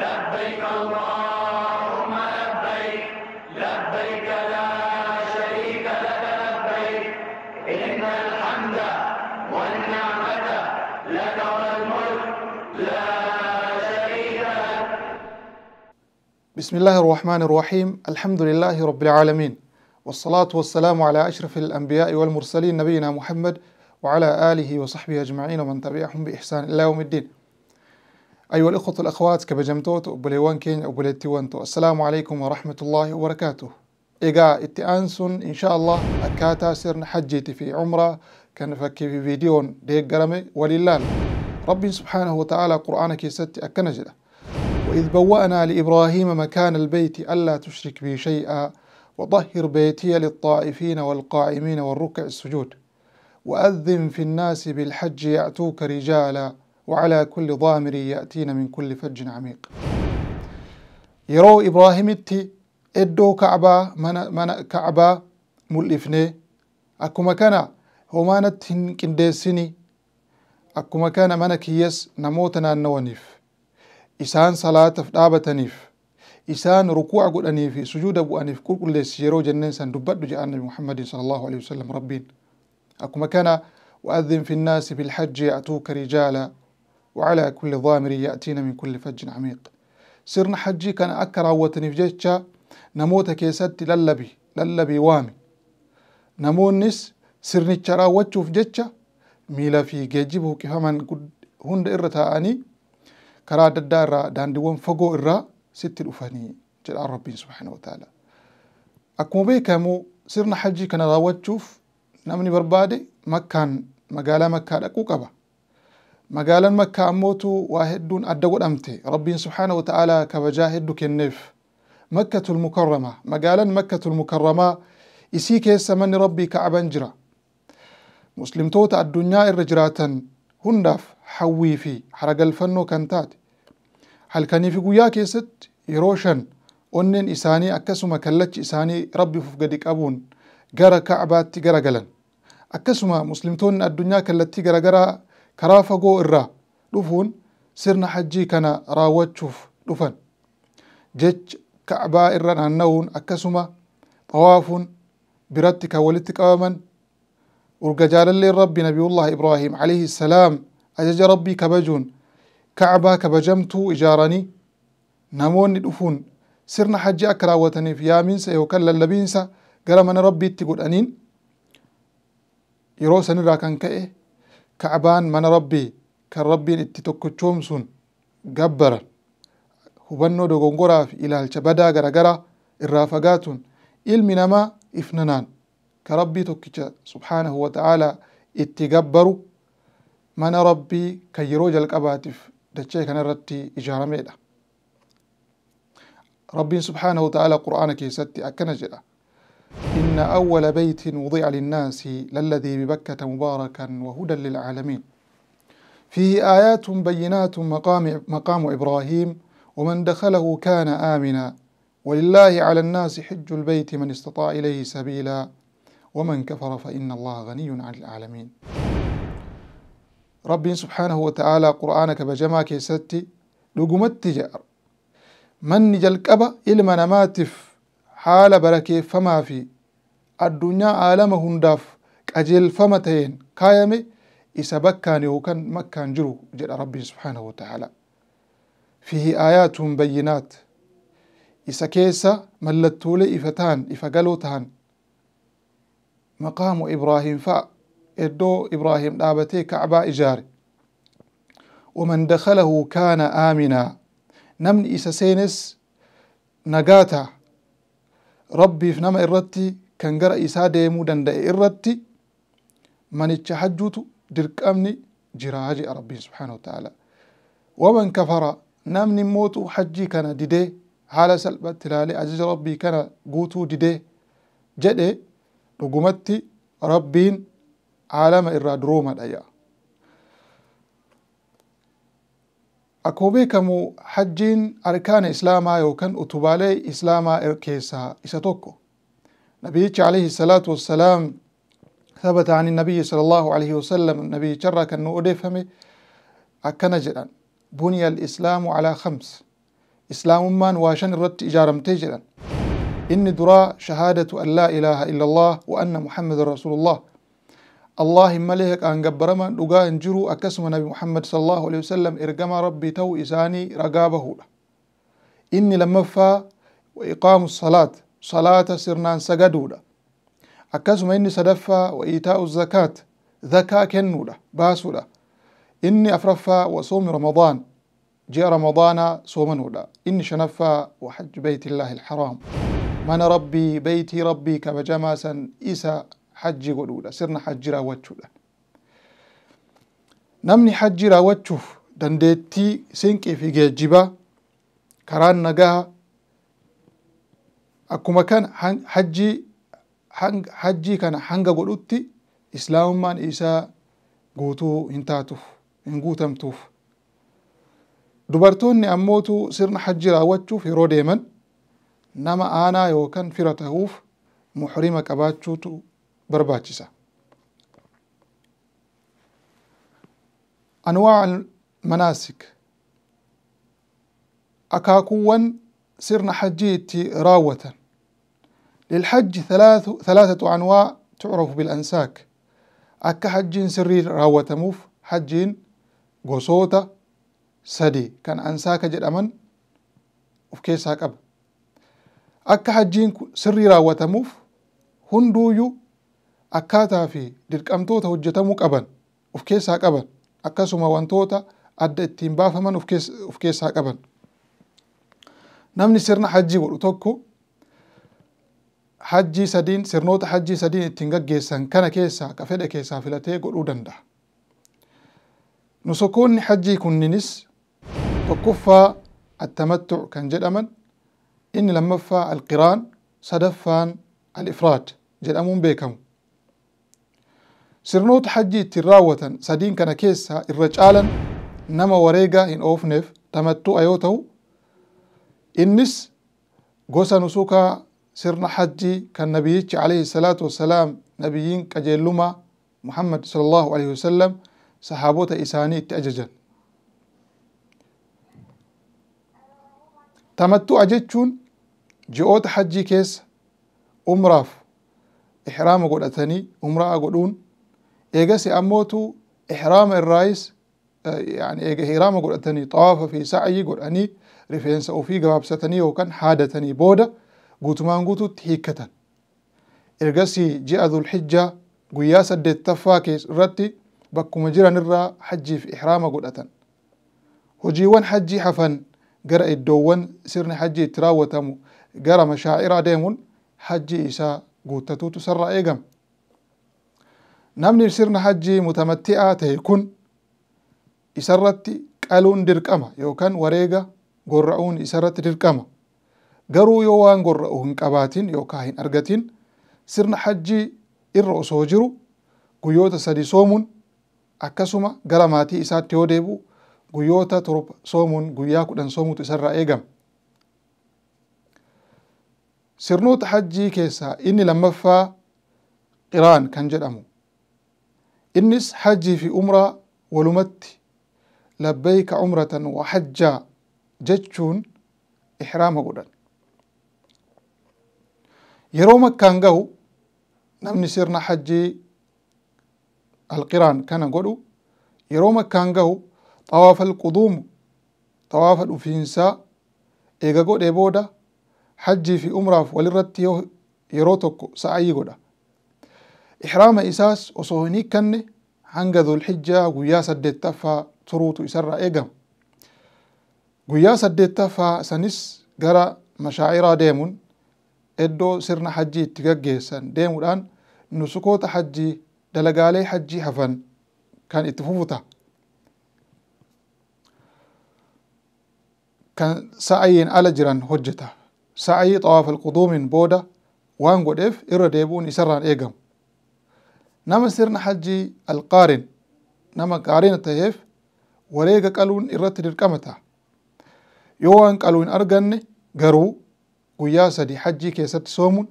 لبيك اللهم لبيك لبيك لا شريك لك لبيك إن الحمد والنعمة لك والملك لا بسم الله الرحمن الرحيم الحمد لله رب العالمين والصلاة والسلام على أشرف الأنبياء والمرسلين نبينا محمد وعلى آله وصحبه أجمعين ومن تبعهم بإحسان إلى يوم الدين أيها الأخوة الأخوات كبجمتوت وبليوانكين وبليتيوانتو السلام عليكم ورحمة الله وبركاته إيقا إتأنسون إن شاء الله أكاتا سيرن حجيتي في عمرة كان فكي في فيديون ديك قرمي ولله ربي سبحانه وتعالى قرآنك يستي أكنجلة وإذ بوأنا لإبراهيم مكان البيت ألا تشرك بي شيئا وطهر بيتي للطائفين والقائمين والركع السجود وأذن في الناس بالحج يأتوك رجالا وعلى كل ضامر يأتينا من كل فج عميق يرو إبراهيم التي إدو كعبا من من كعبة ملفنة أكو مكانا هو ما نتهن كندسني أكو مكانا من كيس نموتنا النونيف إسان صلاة فدابة نيف إسان ركوع قد أنيف سجود أبو أنيف كل كل سيرو جنن سان دبت محمد صلى الله عليه وسلم ربين أكو مكانا وأذن في الناس بالحج يأتوك رجالا وعلى كل ضامر يأتينا من كل فج عميق سرنا حجي كان أكرا وتنفجتشا نموت كيست للبي للبي وامي نمون نس سرني تشرا وتشوف جتشا ميلا في جيجبه كفمن هند إرتا أني كرا ددارا داندوان فقو إرا ست الأفاني جل ربي سبحانه وتعالى أكمو بيكامو سرنا حجي كان راوات شوف نمني بربادي مكان مقالا مكان أكو قبا magaalaan makkaa ammoo waa hedduun adda godhamte rabbiin subhaana wa ta'aalaa kabajaa hedduu kenneef makkatul mukarramaa magaalaan makkatul mukarramaa isii keessa manni rabbii ka'aban jira muslimtoota addunyaa irra jiraatan hundaaf hawwii fi haragalfannoo kan taate halkanii fi guyyaa keessatti yeroo shan onneen isaanii akkasuma kallachi isaanii rabbiif of gadi qabuun gara ka'abaatti garagalan akkasuma muslimtoonni addunyaa kallattii garagaraa كرافقو إرا لفون سرنا حجي كنا راوات لفن جج كعبا إرا نهنون أكسما طوافون برتك ولتك أمن ورقجال اللي ربي نبي الله إبراهيم عليه السلام أجج ربي كبجون كعبا كبجمتو إجارني نمون لفون سرنا حجي أكراوتني في يامين سيوكل اللبينسا قرمنا ربي اتقود أنين يروسن راكن كأيه ka'abaan mana rabbii kan rabbiin itti tokkochoomsuun gabbaran hubannoo dogongoraa fi ilaalcha badaa garagaraa irraa fagaatuun ilmi namaa ifnanaan ka rabbii tokkicha subhaanahu wa ta'aalaa itti gabbaru mana rabbii kan yeroo jalqabaatiif dachee kana irratti ijaarameedha rabbiin subhaanahu wa ta'aalaa qur'aana keessatti akkana jedha إن أول بيت وضع للناس للذي ببكة مباركا وهدى للعالمين فيه آيات بينات مقام, مقام إبراهيم ومن دخله كان آمنا ولله على الناس حج البيت من استطاع إليه سبيلا ومن كفر فإن الله غني عن العالمين ربي سبحانه وتعالى قرآنك بجما كيستي لقمت جار من جلقب إلما نماتف haala bara keeffamaa fi addunyaa aalama hundaaf qajeelfama ta'een kaayame isa bakkaan yookaan makkaan jiru jedha rabbiin subhaanahu wa ta'ala fiihi aayaatun bayyinaat isa keessa mallattoolee ifa ta'an ifa galoo ta'an maqaamu ibraahim fa'a iddoo ibraahim dhaabatee kacbaa ijaare waman dakalahu kaana aaminaa namni isa seenes nagaa ta'a rabbiif nama irratti kan gara isaa deemuu danda'e irratti manicha hajjuutu dirqamni jiraa jedha rabbiin subhaanahu wa ta'ala waman kafara namni mootu hajjii kana didee haala salphatti ilaalee ajaja rabbii kana guutuu didee jedhe dhugumatti rabbiin caalama irraa duroomadha jedha أكوبي كمو حجين أركان إسلاما yookaan utubaalee islaamaa keessaa isa tokko nabiyichi alayhi salaatu wassalaam ثبت عن النبي صلى الله عليه وسلم النبي جرك أنه أدفهم أكنا جدا بني الإسلام على خمس إسلام من واشن الرد إجارم تجدا إن درا شهادة أن لا إله إلا الله وأن محمد رسول الله الله ملهك أن جبرما لقاء جرو أكسم نبي محمد صلى الله عليه وسلم إرجم ربي تو إساني رقابه إني لما فا وإقام الصلاة صلاة سرنان سجدودا أكسم إني سدفا وإيتاء الزكاة ذكاء كنودا باسودا إني أفرفا وصوم رمضان جاء رمضان صومنودا إني شنفا وحج بيت الله الحرام من ربي بيتي ربي كما جماسا إسا hajjii godhuudha sirna hajjii raawwachuudha. Namni hajjii raawwachuuf dandeettii siinqii fi geejjibaa karaan nagaha akkuma kana hajjii hajjii kana hanga godhutti islaamummaan isaa guutuu hin taatuuf hin guutamtuuf dubartoonni ammootu sirna hajji raawwachuuf yeroo deeman nama aanaa yookaan fira ta'uuf muxrima qabaachuutu barbaachisa أنواع المناسك أكاكوان سرنا xajiitti raawatan للحج ثلاثة أنواع تعرف بالأنساك أكا حجين سري راوة موف حجين قصوتا سدي كان أنساك جد أمن وفكيساك أب أكا حجين سري راوة راوتموف هندويو akkaataa fi dirqamtoota hojjetamuu qaban of keessaa qaban akkasuma wantoota adda ittiin baafaman of keessaa qaban. Namni sirna hajjii godhu tokko hajjii sadiin sirnoota hajjii sadiin ittiin gaggeessan kana keessaa ka fedhe keessaa filatee godhuu danda'a. Nusukoonni hajjii kunninis tokkoffaa attamattu kan jedhaman inni lammaffaa alqiraan sadaffaan alifraad jedhamuun beekamu. sirnoota hajjii ittiin raawwatan sadiin kana keessaa irra caalan nama wareegaa hin oofneef tamattu'a yoo ta'u innis gosa nusukaa sirna hajjii kan nabiyyichi alayhi salaatu wassalaam nabiyyiin qajeellumaa muhammad sala allahu alayhi wasalam sahaabota isaanii itti ajajan tamattu'a jechuun ji'oota hajjii keessa umraaf ihraama godhatanii umraa godhuun إيجاسي أموتو إحرام الرئيس آه، يعني إيجا هيرام قول أتني طواف في سعي قول أني رفينس أو في جواب ستني وكان حادة تني بودة قوت ما نقوتو تحيكة إيجاسي جاء ذو الحجة قياسة سد تفاكيس رتي بكو مجرى نرى حجي في إحرام قول أتن وجيوان حجي حفن قرأ الدوان سرني حجي تراوتمو قرأ مشاعر ديمون حجي إيسا قوتتو تسرى إيجام namni sirna hajjii mutamatti'aa ta'e kun isarratti qaluun dirqama yookaan wareega gorra'uun isarratti dirqama garuu yoo waan gorra'u hin qabaatin yookaan hin argatin sirna hajjii irra osoo jiru guyyoota sadi soomuun akkasuma gara maatii isaatti yoo deebu guyyoota torba soomuun guyyaa kudhan soomuutu isarraa eegama. Sirnoota hajjii keessaa inni lammaffaa qiraan kan jedhamu إنس حجي في أمرة ولمتي لبيك عمرة وحجا جتشون إحرام قدن yeroo makkaan gahu namni sirna hajjii alqiraan kana godhu yeroo makkaan gahu xawaafa alquduumu xawaafa dhufiinsaa eega godhee booda hajjii fi umraaf walirratti yeroo tokko sa'ayii godha ixraama isaas osoo hin hiikkanne hanga dhulxijjaa guyyaa saddeettaffaa turuutu isarraa eegama guyyaa saddeettaffaa sanis gara mashaa'iraa deemun eddoo sirna hajjii itti gaggeessan deemuudhaan nusukoota hajjii dalagaalee hajjii hafan kan itti fufuta kan sa'ayiin ala jiran hojjeta sa'ayii xawaaf booda waan godheef irra deebuun isarraan eegamu نما سيرنا حجي القارن نما قارن تهيف وريغا قالون إرتد الكامتا يوان قالون أرغن غرو قويا سدي حجي كيسات سومون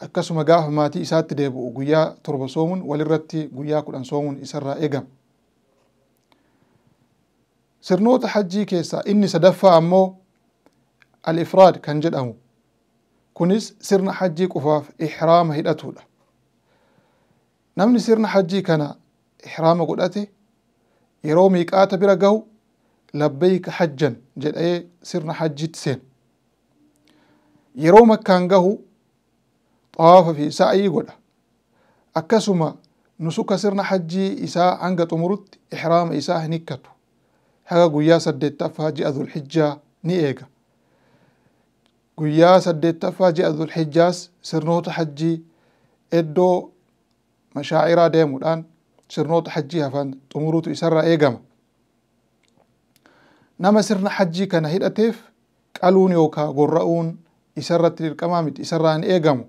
أكاسو مقاف ماتي إسات ديبو قويا تربة سومون والرتي قويا كلان سومون إسرا إيغام سرنوت حجي كيسا إني سدفا أمو الإفراد كان جد أمو كونيس سرنا حجي كفاف إحرام هيد أتولا namni sirna hajjii kana ihraama godhate yeroo miiqaata bira gahu labbayka hajjan jedhee sirna hajjitti seen yeroo makkaan gahu xawaafa fi sa'ii godha akkasuma nusuka sirna hajjii isaa hanga xumurutti ihraama isaa hin hikkatu haga guyyaa saddeettaffaa ji'a dhulhijjaa ni eega guyyaa saddeettaffaa ji'a dhulhijjaas sirnoota hajjii eddoo مشاعرا ديمو الآن سرنوت حجي هفان تمروتو إسرا إيقام نما سرنا حجي كان هيد أتيف كالون يوكا قرؤون إسرا تلير كمامت إسرا إن إيقام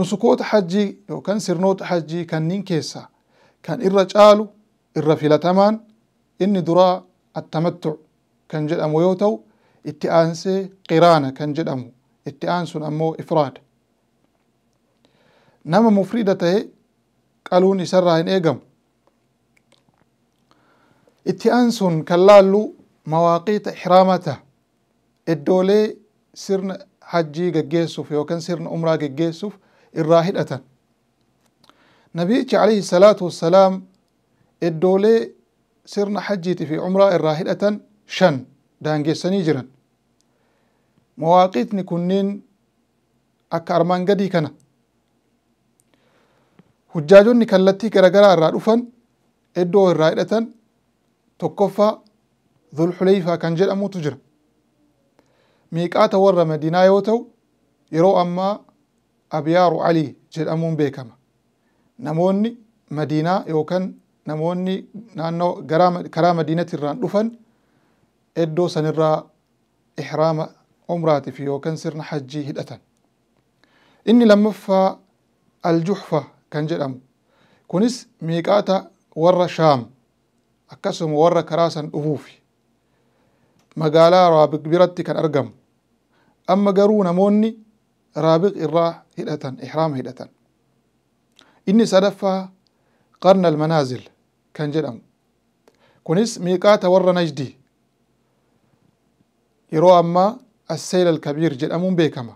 نسكوت حجي يو سرنوت حجي كان نينكيسا كان إرا جالو إرا تمان إني درا التمتع كان جد أمو يوتو اتقانسي قرانة كان جد أمو اتقانسون أمو إفراد nama mufriida ta'e qaluun isarraa hin eegamu itti aansuun kan laallu mawaaqiita ihraamata iddoolee sirna hajjii geggeessuuf yookaan sirna umraa geggeessuuf irraa hidhatan nabiyichi alayhi salaatu wassalaam iddoolee sirna hajjiitii fi umraa irraa hidhatan shan daangeessanii jiran mawaaqiitni kunniin akka armaan gadii kana hujjaajonni kallattii garaagaraa irraa dhufan iddoo irraa hidhatan tokkoffaa dhulxuleyfaa kan jedhamutu jira miiqaata warra madiinaa yoo ta'u yeroo ammaa abyaaru calii jedhamuun beekama namoonni madiinaa yookaan namoonni naannoo karaa madiinati irraan dhufan iddoo sanirraa ixraama umraatiif yookaan sirna hajjii hidhatan inni lammaffaa aljuhfa kan jedhamu kunis miiqaata warra shaam akkasuma warra karaa san dhufuuf magaalaa raabiq biratti kan argamu amma garuu namoonni raabiq irraa hidhatan ihraama hidhatan inni sadaffaa qarna almanaazil kan jedhamu kunis miiqaata warra najdii yeroo ammaa asseyl alkabiir jedhamuun beekama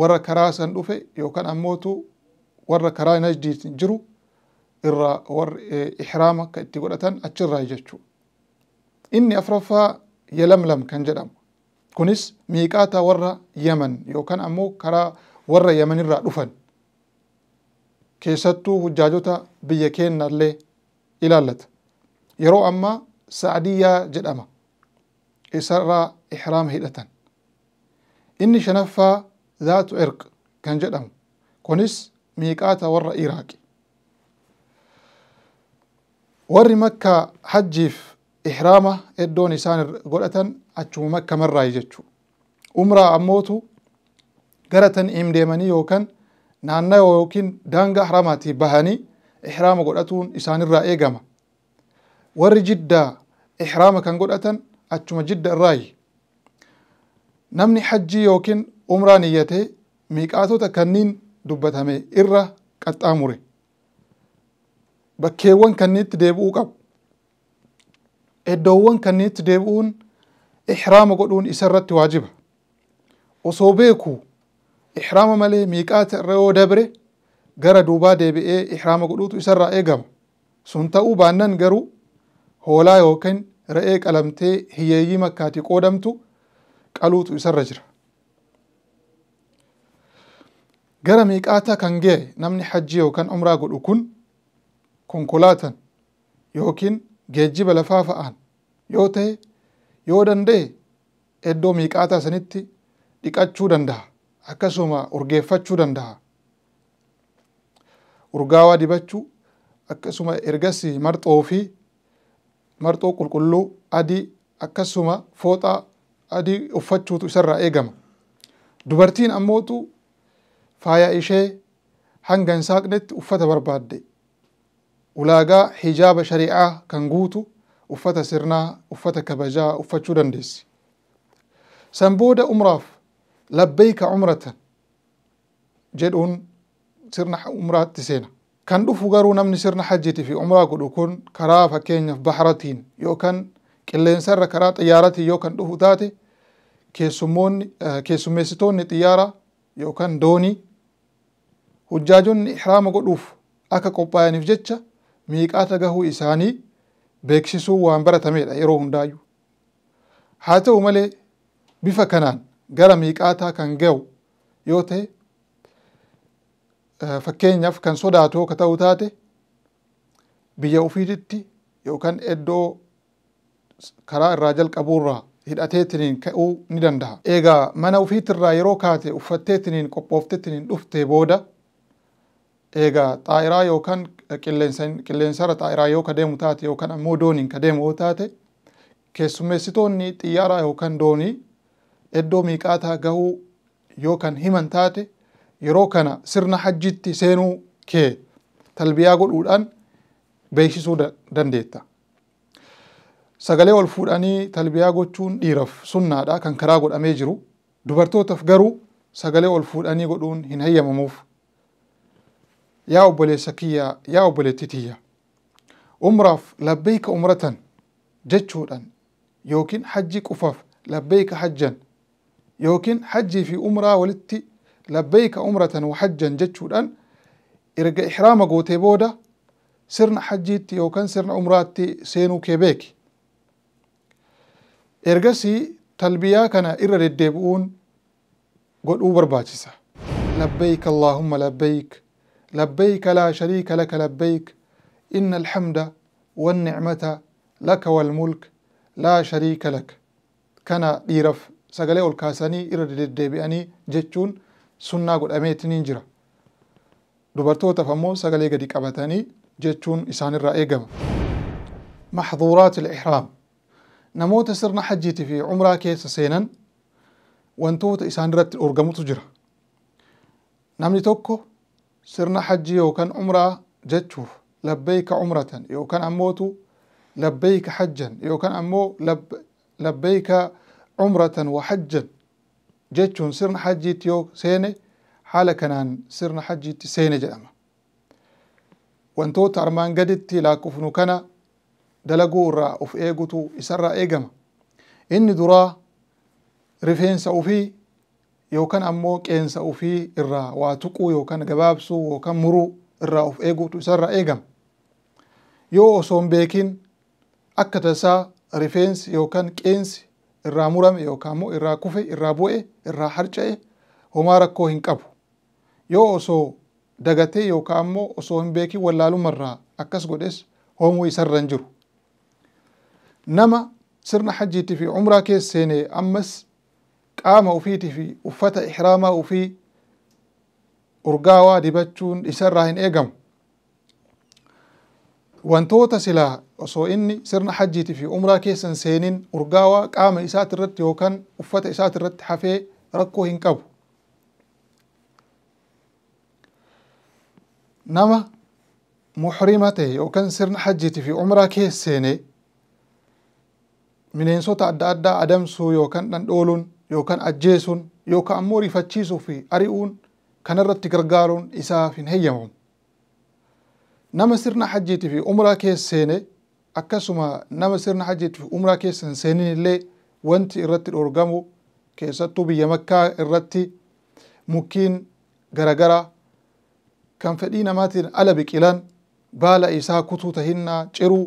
warra karaa san dhufe yookaan ammootu warra karaa najdiitiin jiru irraa warri ixraama ka itti godhatan achirraa jechuudha. Inni afuraffaa yelamlam kan jedhamu kunis miiqaata warra Yemen yookaan ammoo karaa warra Yemenirraa dhufan keessattuu hujjaajota biyya keenyallee ilaallata. Yeroo ammaa sa'adiyyaa jedhama isarraa ixraama hidhatan. Inni shanaffaa zaatu erq kan jedhamu kunis miiqaata warra Iraaqi. Warri makka hajjiif ixraama eddoon isaan godhatan achuma makka marraayi jechu Umraa ammootu garatan imdeemanii yookaan naannawaa yookiin daangaa haraamaatii bahanii ihraama godhatuun isaanirraa eegama. Warri jiddaa ihraama kan godhatan achuma jidda irraayi. Namni hajjii yookiin umraa niyyatee miiqaatota kanniin dubbatame irra qaxxaamure bakkeewwan kanniitti deebi'uu qabu eddoowwan kanniitti deebi'uun ihraama godhuun isa irratti waajiba osoo beeku ihraama malee miiqaata irra dabre gara duubaa deebi'ee ihraama godhuutu isarra eegama sun ta'uu baannan garuu hoolaa yookaan re'ee qalamtee hiyyeeyii makkaatii qoodamtu qaluutu isarra jira gara miiqaataa kan ge'e namni hajji yookaan umraa godhu kun konkolaatan yookiin geejjiba lafaa fa'aan yoo ta'e yoo danda'e eddoo miiqaataa sanitti dhiqachuu danda'a akkasuma urgeeffachuu danda'a urgaawaa dibachuu akkasuma ergasi marxoo fi marxoo qulqulluu adii akkasuma fooxaa adii uffachuutu isarraa eegama dubartiin ammootu faaya ishee hanga hin saaqnetti uffata barbaadde ulaagaa hijaaba shari'aa kan guutu uffata sirnaa uffata kabajaa uffachuu dandeessi san booda umraaf labbayka umratan jedhuun sirna umraatti seena kan dhufu garuu namni sirna hajjiti fi umraa godhu kun karaa fakkeenyaaf baharatiin yookaan qilleensarra karaa xiyyaaratiin yoo kan dhufu taate keessummoonni keessummeessitoonni xiyyaara yookaan doonii hujjaajonni ihraama godhuuf akka qophaa'aniif jecha miiqaata gahuu isaanii beeksisuu waan baratameedha yeroo hundaayyuu. Haa ta'u malee bifa kanaan gara miiqaataa kan gahu yoo ta'e fakkeenyaaf kan sodaatu akka ta'uu taate biyya ofiititti yookaan iddoo karaa irraa jalqabuurraa hidhateetiniin ka'uu ni danda'a. Egaa mana ofiitirraa yeroo kaate uffatteetiniin qophooftee dhuftee booda egaa xaa'iraa yookaan qilleensara xaa'iraa yoo ka deemu taate yookaan ammoo dooniin ka deemu yoo taate keessummeessitoonni xiyyaara yookaan doonii iddoo miiqaataa gahuu yookaan himan taate yeroo kana sirna hajjitti seenuu kee talbiyaa godhuudhaan beeksisuu dandeetta. Sagalee ol fuudhanii talbiyaa gochuun dhiiraaf sunnaadha kan karaa godhamee jiru. Dubartootaaf garuu sagalee ol fuudhanii godhuun hin hayamamuuf ياو بولي سكية ياو بولي تتية أمرف لبيك أمرة جتشورا يوكين حجي كفاف لبيك حجا يوكين حجي في عمرة ولتي لبيك أمرة وحجا جتشورا إرجع إحرام قوتي بودا سرنا حجيت يوكن سرنا أمراتي سينو إرجسي تلبية talbiyaa kana irra قل أوبر باتسا لبيك اللهم لبيك لبيك لا شريك لك لبيك إن الحمد والنعمة لك والملك لا شريك لك كان ديرف سغلي والكاساني إرد الدبياني جتشون سنة قد أميتني نجرة دبرتوتا تفهمو سغلي قد قبتاني جتشون إسان الرأي قبا محظورات الإحرام نموت سرنا حجتي في عمره كيس سينا وانتوت إسان رت الأرقم تجرة نمني توكو سرنا حج كان عمرة جتشوف لبيك عمرة يو كان عموتو لبيك حجا يو كان عمو لب لبيك عمرة وحجا جتشون سرنا حجيت يو سيني حالا كنان سرنا حجيت سيني جأما wantoota armaan gaditti laakufnu kana dalaguu irraa of eegutu isarraa eegama إني duraa رفين سأوفي yookaan ammoo qeensa ofii irraa waa tuquu yookaan gabaabsuu yookaan muruu irraa of eeguutu isarraa eegama. Yoo osoo hin beekin akka tasaa rifeensi yookaan qeensi irraa murame yookaan ammoo irraa kufe, irraa bu'e, irraa harca'e homaa rakkoo hin qabu. Yoo osoo dagatee yookaan ammoo osoo hin beekin wallaalumarraa akkas godhes hoomuu isarra hin jiru. Nama sirna hajjiitii fi umraa keessa seene ammas qaama ufiitii fi uffata ihraamaa ufii urgaawaa dibachuun isarraa hin eegamu wantoota silaa osoo inni sirna hajjiitii fi umraa keessan seenin urgaawaa qaama isaati irratti yookaan uffata isaati irratti hafee rakkoo hin qabu. Nama muxrima ta'e yookaan sirna hajjiitii fi umraa keessa seene bineensota adda addaa adamsuu yookaan dhandhooluun yookaan ajjeesuun yookaan ammoo rifachiisuu fi ari'uun kanarratti gargaaruun isaaf hin heyyamamu. Nama sirna hajjiitii fi umraa keessa seene akkasuma nama sirna hajjiitii fi umraa keessa hin seenin illee wanti irratti dhoorgamu keessattuu biyya makkaa irratti mukkiin garagaraa kan fedhii namaatiin ala biqilan baala isaa kutuu tahinnaa ciruu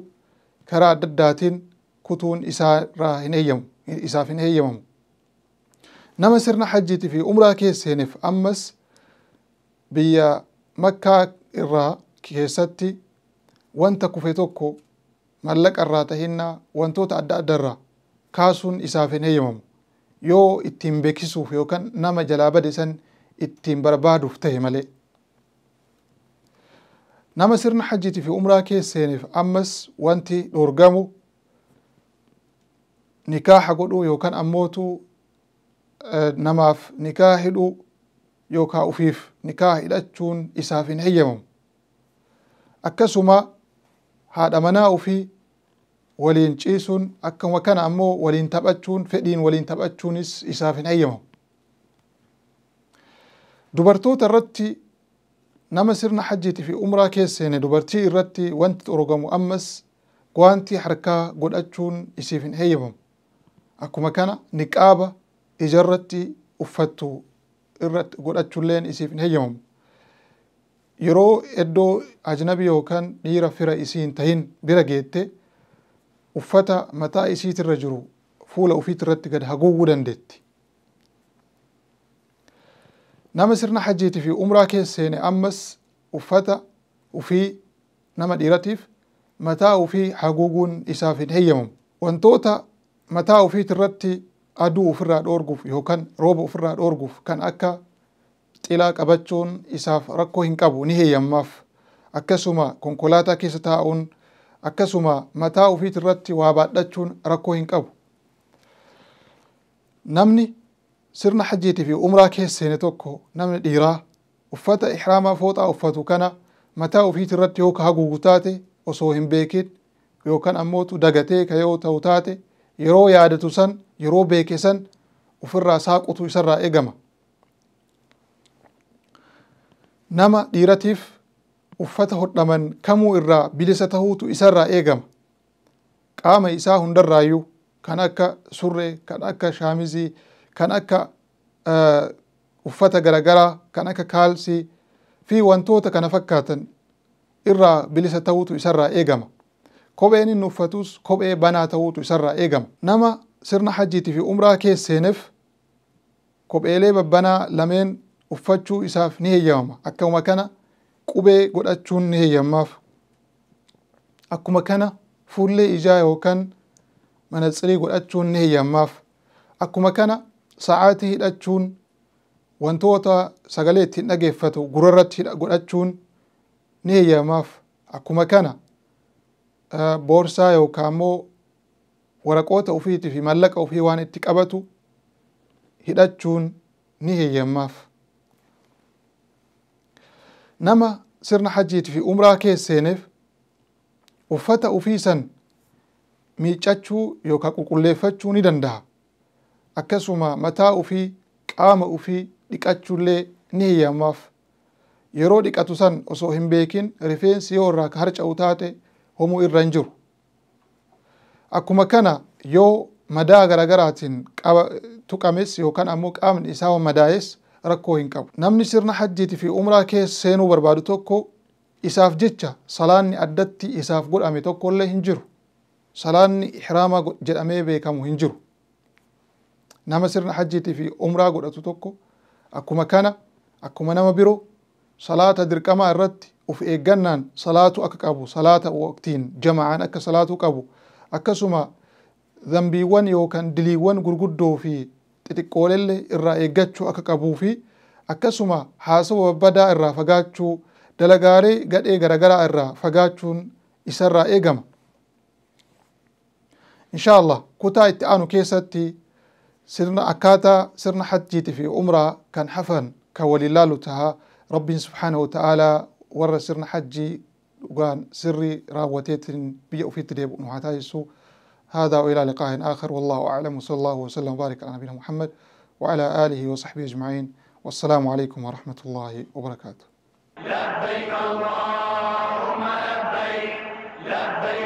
karaa adda addaatiin kutuun isaaf hin heeyyamamu. nama sirna hajjiitii fi umraa keesseeniif ammas biyya makkaa irraa keessatti wanta kufe tokko mallaqa irraa tahinnaa wantoota adda adda irraa kaasuun isaaf hin heeyyamamu yoo ittiin beeksisuuf yookaan nama jalaa bade san ittiin barbaaduuf tahe malee. Nama sirna hajjiitii fi umraa keesseeniif ammas wanti dhoorgamu nikaaha godhuu yookaan ammootu namaaf nikaa hidhuu yookaa ufiif nikaa hidhachuun isaaf hin eeyyamamu akkasuma haadha manaa ufii waliin ciisuun akkuma kana ammoo waliin taphachuun fedhiin waliin taphachuunis isaaf hin eeyyamamu dubartoota irratti nama sirna hajjiitii fi umraa keesseene dubartii irratti wanti xorogamu ammas waanti harkaa godhachuun isiif hin heeyyamamu akkuma kana niqaaba ijarratti uffattu irratti godhachuulleen isiif hin heyyamamu yeroo iddoo ajnabi yookaan dhiira fira isii hin tahin bira geette uffata mataa isiitirra jiru fuula ufiitirratti gad haguuguu dandeetti. Nama sirna hajjiitii fi umraa keessa seene ammas uffata ufii nama dhiiratiif mataa ufii haguuguun isaaf hin heyyamamu. Wantoota mataa ufiitirratti aduu ofirraa dhoorguuf yookaan rooba ofirraa dhoorguuf kan akka xilaa qabachuun isaaf rakkoo hin qabu nihee heeyyammaaf akkasuma konkolaataa keessa taa'uun akkasuma mataa ofiit irratti waa baadhachuun rakkoo hin qabu. Namni sirna hajjiitii fi umraa keessa seene tokko namni dhiiraa uffata ihraamaa fooxaa uffatu kana mataa ofiit irratti yoo haguugu taate osoo hin beekin yookaan ammootu dagatee ka yoo ta'u taate yeroo yaada san yeroo beeke san ofirraa saaqutu isarraa eegama. Nama dhiiratiif uffata hodhaman kamuu irraa bilisa ta'utu isarraa eegama. Qaama isaa hundarraayyuu kan akka surree, kan akka shaamizii, kan akka uffata garagaraa, kan akka kaalsii fi wantoota kana fakkaatan irraa bilisa ta'utu isarraa eegama. Kopheen inni uffatus kophee banaa ta'utu isarraa eegama. sirna hajjiitii fi umraa keesseeneef kopheelee babbanaa lameen uffachuu isaaf ni heeyyamama. Akkuma kana qubee godhachuun ni heeyyamamaaf. Akkuma kana fuullee ijaa yookaan manatsirii godhachuun ni heeyyamamaaf. Akkuma kana sa'aatii hidhachuun wantoota sagalee ittiin dhageeffatu gurarratti godhachuun ni heeyyamamaaf. Akkuma kana boorsaa yookaan immoo waraqoota ufiitii fi mallaqa ofii waan itti qabatu hidhachuun ni hiyyamaaf. Nama sirna hajjiitii fi umraa keessa uffata ufii san miiccachuu yookaan qulqulleeffachuu ni danda'a. Akkasuma mataa ofii qaama ofii illee ni hiyyamaaf Yeroo dhiqatu san osoo hin beekin rifeensi yoo irraa harca'u taate homuu irra hin jiru. akkuma kana yoo madaa garagaraatiin tuqames yookaan ammoo qaamni isaa madaa'es rakkoo hin qabu. Namni sirna hajjiitii fi umraa keessa seenuu barbaadu tokko isaaf jecha salaanni addatti isaaf godhame tokkollee hin jiru. Salaanni ihraama jedhamee beekamu hin jiru. Nama sirna hajjiitii fi umraa godhatu tokko akkuma kana akkuma nama biroo salaata dirqamaa irratti of eeggannaan salaatu akka qabu salaata waqtiin jamaa'aan akka salaatu qabu. akkasuma zambiiwwan yookaan diliiwwan gurguddoo fi xixiqqoolelle irraa eeggachuu akka qabuu fi akkasuma haasawa babbadaa irraa fagaachuu dalagaalee gadhee garaagaraa irraa fagaachuun isarraa eegama. Insha Allah kutaa itti aanu keessatti sirna akkaataa sirna hajjiiti fi umraa kan hafan kan waliin laalu tahaa rabbiin subhaanahu wa ta'aalaa warra sirna hajjii وقال سري راوتيت بي في تديب هذا وإلى لقاء آخر والله أعلم وصلى الله وسلم وبارك على نبينا محمد وعلى آله وصحبه أجمعين والسلام عليكم ورحمة الله وبركاته لبيك اللهم لبيك لبيك